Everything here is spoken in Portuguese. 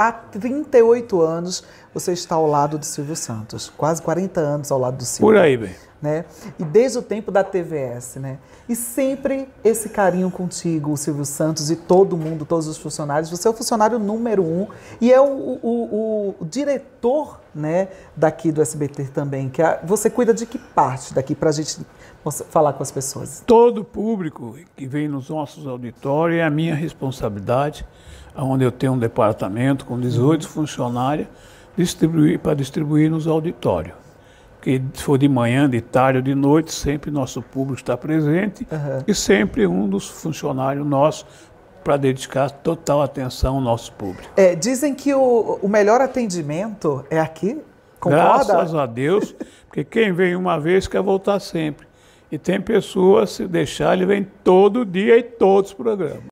há 38 anos você está ao lado do Silvio Santos, quase 40 anos ao lado do Silvio. Por aí, bem. Né? E desde o tempo da TVS, né? E sempre esse carinho contigo, o Silvio Santos e todo mundo, todos os funcionários. Você é o funcionário número um e é o, o, o diretor, né? Daqui do SBT também. Que é, você cuida de que parte daqui para a gente falar com as pessoas? Todo público que vem nos nossos auditórios é a minha responsabilidade onde eu tenho um departamento com 18 uhum. funcionários, distribuir, para distribuir nos auditórios. Que for de manhã, de tarde ou de noite, sempre nosso público está presente uhum. e sempre um dos funcionários nossos para dedicar total atenção ao nosso público. É, dizem que o, o melhor atendimento é aqui, Concorda? Graças a Deus, porque quem vem uma vez quer voltar sempre. E tem pessoas, se deixar, ele vem todo dia e todos os programas.